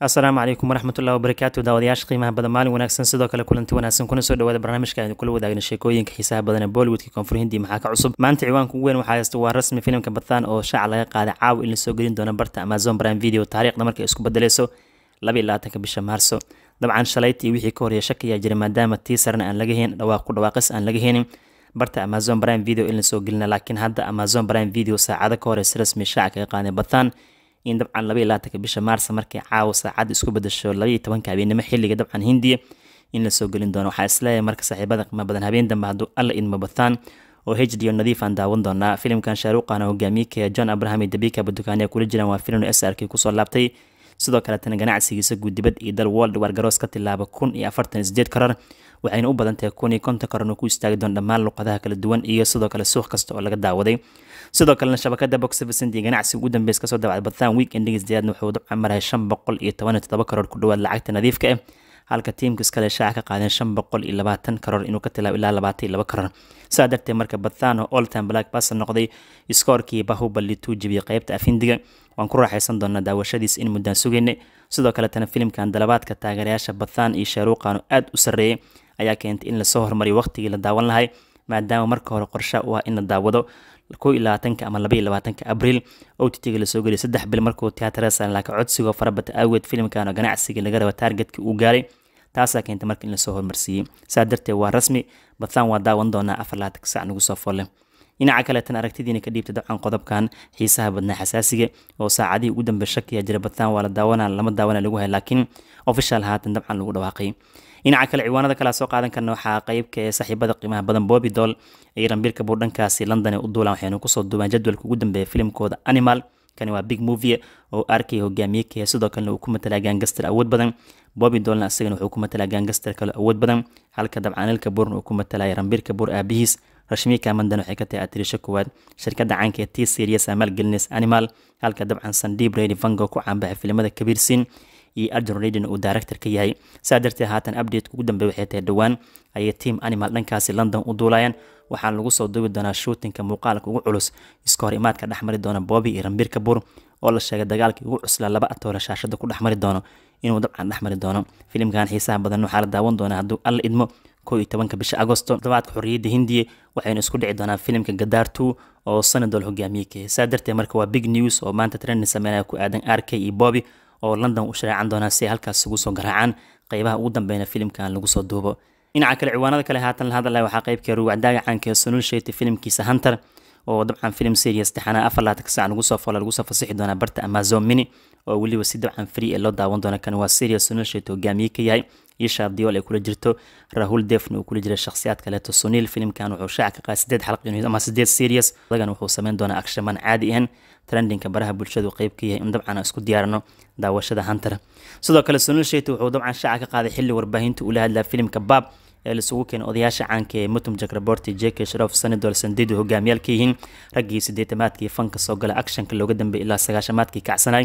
asalaamu calaykum waraxmat wabarakaatu daawadayaasha qiimaha badan maalin wanaagsan sidoo kale kulanti wanaagsan kuna soo dhawaada barnaamijka aynu kula wadaagna sheekooyinka xiisaha badanee bollywoodka koonfur hindi maxaa ka cusub maanta ciwaanka ugu weyn waxaa haysta waa rasmi filimka bathaan oo shaaca laga qaaday caawa in la gelin doono barta amazon prime video taariikhda markay isku bedeleyso laba iyo labaatanka bisha maarso dabcan shalayti iyo wixii ka horreeya shaki ayaa jiray maadaama tiisarna aan laga heynin dhawaaq ku dhawaaqis aan laga heynin barta amazon prime video in la gelina laakiin hadda amazon prime video saacado ka hor rasmi shaaca kaga qaaday bathaan in dabcan labaylaatanka bisha maarsa markay caawa saacadda isku bedasho labaiyo tobanka habeenimo xilliga dabcan hindiya in lasoo gelin doono waxaa isleeyahay marka saaxiibada qiimo badan habeen dambe hadduu alla idma bataan oo hdo nadiifaan daawan doonaa filimkan shaaruuqana hogaamiyka john abraham iyo dabika badukaane kula jiraan waa filimno s r k kusoo laabtay sidoo kaleetana ganacsigiisa guudibad iyo dal world war wargaroos ka tilaaba kun iyo afartan sideed karar waxayna u badantahay kun iyo konton karan oo ku istaagi doon dhammaan luqadaha kala duwan iyo sidoo kale suuq kasta oo laga daawaday sidoo kalena shabakada box service ganacsiga ugu dambeys kasoo dabacday badtaan week endingis deeyaadna wuxuu dabcan marahay shan boqol iyo toban iyo toddoba karoor ku dhawaad lacagta nadiifka ah halka tiimka iskale shaaca ka qaadeen shan boqol iyo labaatan karoor inuu ka tilaabo ilaa labaatan iyo laba karoor sidaa darteed marka badthano oltan black basan noqday iskoorkii bahuba lituu qeybta afindiga waan ku raaxaysan doonaa daawashadiis in muddaan sugaynay sidoo kaletana filimkan dalabaadka taageerayaasha bathan iyo sheeruuqaanu aad u sarreeyay ayaa keentay in lasoo hormariyo waqtigii la daawan lahay maadaama marka hore qorsha u ah in la daawado ko iyo ama labaiyo labaatanka abriil otitiga lasoo geliyay saddex bil markuu tiatresan laaka farabata aaweed filimkan oo ganacsiga laga raba taargetka uu gaaray taasaa keenta marka in lasoo horumarsiiyey saa darteed waa rasmi batlan waa daawan doonaa afar laatanka sac nagu soo folle dhinaca kale tan aragtidiina ka dhiibta dabcan qodobkan xiisaha badnaa xasaasiga oo saacadihii ugu dambe shakiya jira batlan waa la daawana lama daawana lagu haya laakiin ofishal haatan dabcan lagu dhawaaqay dhinaca kale ciwaanada kale soo qaadan karna waxaa qeybka ee saaxiibada qiimaha badan boobi doll iyo rambiirka buurdhankaasi london ee u duulaan waxaynu kusoo duubaan jadwalka ugu dambeeya filimkooda animal kani waa big movie oo arkay hogaamiye kahe sidoo kalena uu ku matalaa gaangastar awood badan boobi dollna isagana wuxuu ku matalaa gaangastar kale awood badan halka dabcaanilka buurna uu ku matalaya rambiirka buur aabihiis rashmi kamandan waxay ka tahay atiriisho koowaad shirkadda caanka ee t serias aa animal halka dabcan sandiib redi vango ku caanbaxay filimada kabiirsiin iyo arden raden uu director ka yahay saa darteed haatan update ugu dambe waxay tahay dhowaan ayay team animal dhankaasi london u duulayaan waxaana lagu soo duubi doonaa shootinka muuqaalka ugu culus iska hor imaadka dhexmari doona boobi iyo rambiir kabur oo la sheegay dagaalkii ugu cuslaa laba atoole shaashada ku dhexmari doono inuu dabcan dhexmari doono filimkan xiisaha badan waxaa la daawan doonaa hadduu alla idmo koo iyo tobanka bisha agosto toddobaadka xorriyadda hindiya waxaynu isku dhici doonaa filimka gadaar oo sanadol hogaamiyey saa darteed marka waa big news oo maanta trendin sameynaya ku aadan r k iyo boobi oo london u shareecan doonaa si ay halkaas ugu soo garaacaan qeybaha ugu dambeyna filimkan lagu soo duubo dhinaca kale ciwaanada kale haatan la hadlaya waxaa qeybkii ruwacdaaga caanka sunul sheyti filimkiisa hunter oo dabcan filim series saddexana afar laatan ka saacan lagu soo foola lagu soo fasixi doonaa barta amazon mini oo weliba si dabcan free ee loo daawan doona kan waa series sunul sheyti hogaamiye ka yahay isha diol ay kula jirto rahul defn uu kula jira shakhsiyaad kaleeto sunil filimkan wuxuu shaaca ka qaad sideed xalaq ama sideed serious dagan wuxuu sameyn doonaa akshamaan caadi ahan trendinka baraha bulshadu qayb ka yahay in dabcan ah, isku diyaarino daawashada hunter sidoo kale sunil sheyti wuxuu dabcan shaaca ka qaaday xilli warbaahinta ula hadlaa filimka baab ee laisugu keenay odayaasha caanka ee mutum jakraborti jeke sharof sanadol sandidu hogaamiyaalka yihiin raggii sideetamaadkii fanka soo gala actionka looga dambeeyay ilaa sagaashamaadkii kacsanay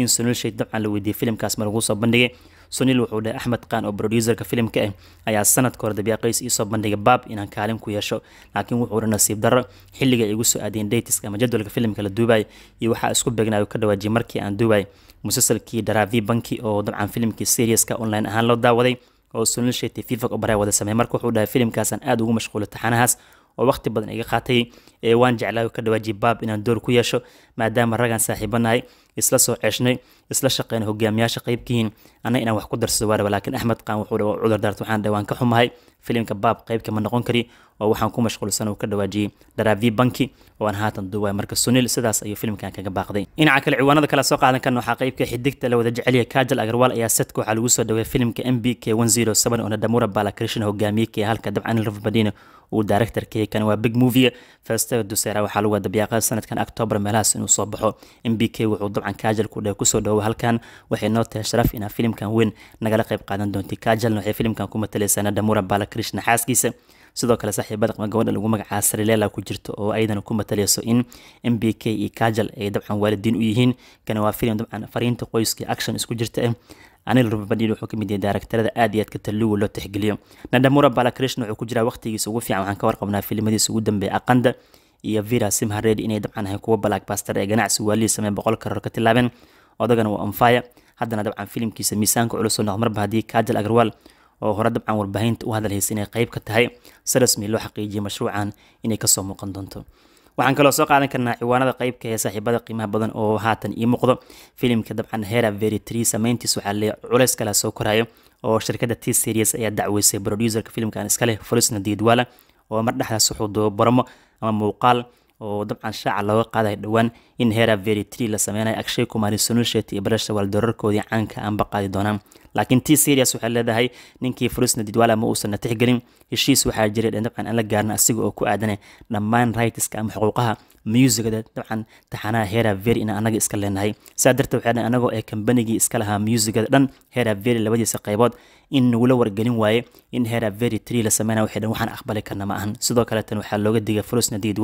in sunil sheyti dabcan la weydiiyey filimkaas ma lagu soo bandhigay sunil wuxuu dhahay axmed qaan oo broduserka filimka ah ayaa sanadka hore dabiya qays iisoo bandhigay baab inaan kaalin ku yeesho laakiin wuxuu dha nasiib darro xilliga igu soo aadiyeen daytiska ama jadwalka filimka la duubay iyo waxaa isku begnay ka dhawaajiyay markii aan duubay musalsalkii daraavi banki oo dabcan filimkii seriaska online ahaan loo daawaday oo sunil sheeti fifak oo baraa wada sameey marka wuxuu dhahay filimkaasaan aada ugu mashquulay taxanahaas oo waqti badan iga qaatay ee waan jeclaa ka dhawaajiyay baab inaan door ku yeesho maadaama raggaan saaxiibanahay isla soo ceshnay isla shaqeynay hogaamiyaasha qaybkiin anna inaan wax ku darsado waaraba laakiin axmed qaan wuxuu cudurdaarta waxaan dhawaan ka xumahay filimka baab qaybka ma noqon kari oo waxaan ku mashquulsan uu ka dhawaajiyey daraafdii banki oo aan haatan duubaay marka sunil sidaas ayuu filimkan kaga baaqday dhinaca kale ciwaanada kale soo qaadan karna waxaa qaybka xidigta la wada jeceliyay kajal agarwaal ayaa setka waxaa lagu soo dhaweeyay filimka m b k one zero seven oo nadamura balakrishn hogaamiye halka dabcan ilraf madina uu director keekan waa big movie festival duseera waxaa lagu wada biyaaqa sanadkan october meelahaas inuu soo baxo m b k wuxuu dabcan kaajal kudhe kusoo dhawow halkan waxay noo tahay sharaf inaa filimkan weyn nagala qayb qaadan doonti kaajalna waxay filimkan ku matalaysaa nadamura balakrishna xaaskiisa sidoo kale saaxiibada gabadha lagu magacaa sarilela ku jirta oo ayadana ku matalayso in m b k iyo kajal ay dabcan waalidiin u yihiin kana waa filim dabcan fariinta qoyska action isku jirta ah anil rubabadhiil wuxuu ka mid yahay daaragtarada aad iyo aadka talluwa loo tixgeliyo nadamura balakrishna wuxuu ku jiraa waqtigiisa ugu fiican waxaan ka warqabnaa filimadiisa ugu dambeeya aqanda iyo vira simhared inay dabcanhay kuwa balaag baster ee ganacsi waaliya samey boqol karoor ka tilaabeen odagana waa onfaya haddana dabcan filimkiisa miisaanka culus oo haddii kaajal agarwaal oo hore dabcan warbaahinta u hadalhaysa inay qayb ka tahay si rasmi loo xaqiijiyay mashruucan inay kasoo muuqan doonto waxaan kaloo soo qaadan karnaa ciwaanada qaybka ee saaxiibada qiimaha badan oo haatan ii muuqdo filimka dabcan hera veritri sameyntiis waxaa le culays kale soo korayo oo shirkadda t series ayaa dacweysay producerka filimkan iska leh fulisna oo mar dhexdaas wuxuu ama muuqaal oo dabcan shaaca looga qaadaya dhowaan in hera very tree la sameynayo akshay kumari sunushet iyo barasha waaldoorarkoodii caanka aanba qaadi doonaan laakiin t serias waxay leedahay ninkii frusna didwala ma uusan tixgelin heshiis waxaa jiray dabcan aan la gaarin asiga oo ku aadane dhammaan rightska ama xuquuqaha musicda dabcan taxanaha hera very in anaga iska leenahay saa darteed waxay dhahen anagoo ee kambanigii iska lahaa musicada dhan hera very labadiisa qaybood in nagula wargelin waaye in heera very tree la sameynaa waxay dhan waxaan aqbali karna ma ahan sidoo kaleetan waxaa looga digay furus nadiid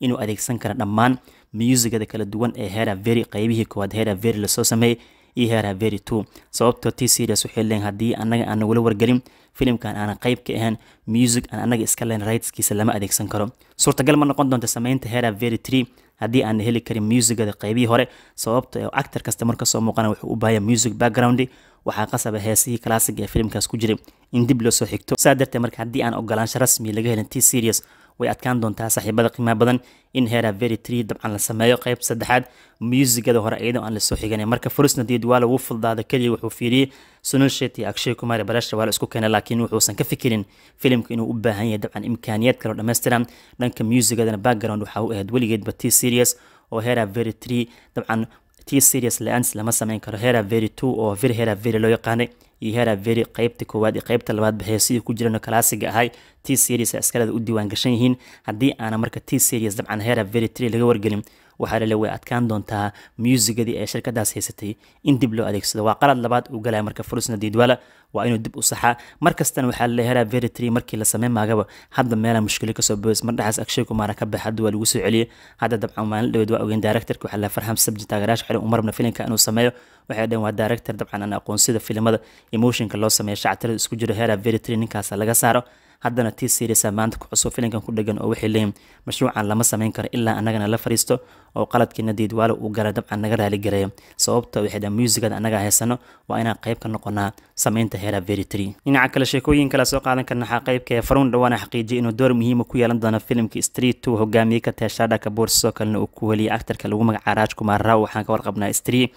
inuu adeegsan kara dhammaan musigada kala duwan ee heera very qaybihii koowaad heera very lasoo sameeyey iyo heera very two sababtoo t series waxay leeyihin haddii annaga aan nagula wargelin filimkan aanan qayb ka ahayn music aan annaga iska leen rightskiisa lama adeegsan karo suurtagal ma noqon doonta sameynta heera very tree haddii aan heli karin musigada qaybihii hore sababta actor kasta marka muuqana wuxuu u baahaya music background waxaa qasaba heesihii kalaasiga ee filimkaas ku jiray in dib loosoo xigto saa darteed marka haddii aan ogolaansho rasmi laga helin t serius way adkaan doontaa saaxiibada qiimaha badan in heera very tree dabcan la sameeyo qayb saddexaad muusigada hore iyadoo aan lasoo xiganay marka furusna diid waa fududaada keliya wuxuu fiiriyey sunul shet iyo akshay kumaari barasha waa la isku keenay laakiin wuxuusan ka fikirin filimka inuu u baahan yahay dabcan imkaaniyaad kaloo dhammaystiran dhanka muusigadana background waxa u ahayd weligeedba t serius oo heera very tree dabcan t serious leans lama sameyn karo hera very two oo vir hera very loo yaqaanay iyo hera very qeybta koowaad iyo qeybta labaad baxee sidii ku jirano kalaasiga ahay t serious askarada u diiwaan gashan yihiin haddii aana marka t series dabcan hera very three laga wargelin waxaa lale way adkaan doontaa muusigadii ee shirkadaas haysatay in dib loo adeegsado waa qalad labaad uu galaya marka furusna diidwaala waa inuu dib u saxaa mar waxaa lala heraa veritry markii la samey maagaba hadda meela mushkilo kasoo boos mar akshay kumaara ka baxa haddii lagu soo celiye hadda dabcan maalin dhaweed waa ogeyn directorka waxaa la farxam sabji taagarayash xidhan u marabna inuu sameeyo waxay dhaheen waa director dabcan aan aqoonsida filimada emotionka loo sameeyo shactirada isku jiro heraa veritry ninkaasa laga saaro haddana t serisa maanta ku cusub filinkan ku dhegan oo waxay leeyihin mashruucan lama samayn karo ilaa annagana la fariisto oo qaladkiina diidwaalo uu gala dabcan naga raaligareeyo sababta waxay muusigada annagaa haysano waa inaan qayb ka noqonaa sameynta heera veritry dhinaca kale sheekooyin kale soo qaadan karnaxaa qaybka ee faruun dhawaana ah xaqiijiyay inuu door muhiima ah ku yeelan doono filimka street two hogaamiye ka tahay shadha sidoo kalena uu ku heliyay actarka lagu magaca raaj kumaar raaw waxaan ka warqabnaa street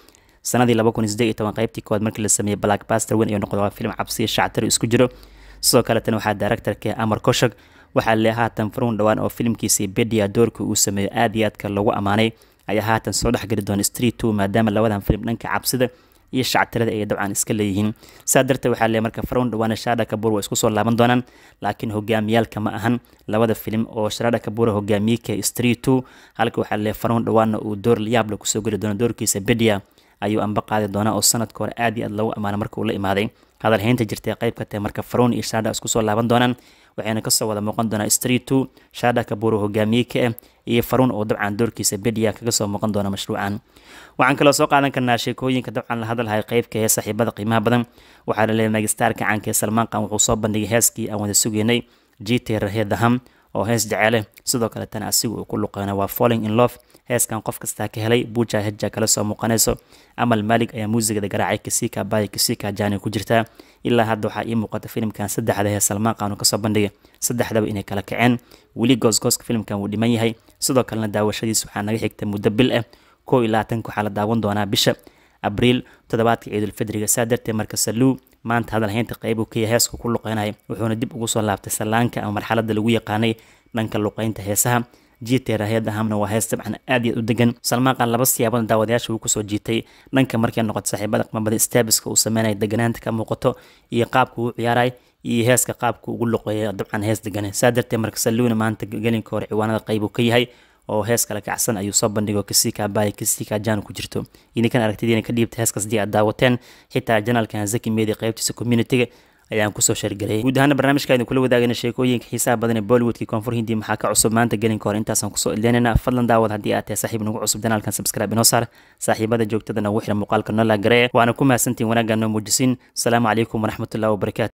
sanadii laba kun sideed iyo toban qaybtii koowaad markii la sameeyey blackbaster weyn iyo noqdo waa filim cabsiya shactar isku jiro sidoo kaleetana waxaa daaractarka amar koshag waxaa le haatan farun dhowaan oo filimkiisii bedia doorka uu sameeyo aad iyo aadka lagu ammaanay ayaa haatan soo dhexgeli doona street two maadaama labadan filim dhanka cabsida iyo shactirada ay dabcan iska leeyihiin saa darteed waxaa le marka farun dhawaana sharaadha kabuur waa isku laaban doonaan laakiin hogaamiyaalka ma ahan labada filim oo sharaadha kabuura hogaamiye street two halka waxaa le farun dhawaana uu door layaable kusoo geli doono doorkiisa bedia ayuu amba qaadi doonaa oo sanadka hore aad iyo aad lagu ammaana marka uu la imaaday hadalhaynta jirtay qayb ka tahay marka faroon iyo shaada isku soo laaban doonaan waxayna kasoo wada muuqan doonaa street two shaada kaburo hogaamiye ka ah iyo faruun oo dabcan doorkiisa bedia kaga soo muuqan doona mashruucan waxaan kaloo soo qaadan karnaa sheekooyinka dabcan la hadalhaya qaybka ee saaxiibada qiimaha badan waxaa la leeyahay magistarka caanka ee salmaanqan wuxuu soo bandhigay heeskii aan wada sugeynay gt rahedaham oo hees jecele eh. sidoo kale kaleetana asigu uu ku luqeyna waa falling in love heeskan qof kastaa ka helay buuja heja kale soo muuqanayso amal maalig ayaa muusigada garaacay kasika baya kasika jani ku jirtaa ilaa hadda waxaa ii muuqata filimkan saddexda hee salmaan qaanu kasoo bandhigay saddexdaba inay kala kaceen weli goosgooska filimkan wuu dhiman yahay sidoo kalena daawashadiis waxaa naga xigtay muddo bil ah ko iyo waxaa la daawan doonaa bisha abriil toddobaadka ciidulfidriga saa darteed marka saluu maanta hadalhaynta qeyb uu kaya heeska ku luqeynaya wuxuuna dib ugu soo laabtay sallaanka ama marxalada lagu yaqaanay dhanka luqeynta heesaha jiiteera hay-adda waa hees dabcan aad iyo u degan salmaaqan laba siyaabood daawadayaasha wuu kusoo jiitay dhanka markay noqoto saaxiibada qamabada staabiska uu sameynaya deganaanta ka muuqato iyo qaabka uu ciyaaray iyo heeska qaabka ugu luqeeya dabcan hees degan saa darteed marka saluuna maanta gelinka hore ciwaanada qeyb uu ka yahay oo hees kale kacsan ayuu soo bandhigo kasika baay kasika jaan ku jirto idinkan aragtidiina ka dhiibta heeskaas dii aad daawateen xitaa janaalka hanzaki media qaybtiisa communitiga ayaan kusoo sheergelay guud ahaana barnaamijka idin kula wadaagayna sheekooyinka xiisaha badan ee bollywoodka koonfur hindi maxaa ka cusub maanta gelin ka hor intaasaan kusoo idleenayna fadlan daawad haddii aad tahay saaxiib nagu cusub janaalkan sabscribe inoo saar saaxiibada joogtadana wixira muuqaalka noo laagaree waana ku mahadsantiin wanaaggaa noo muujisiin asalaamu calaykum waraxmatullahi wabarakaatu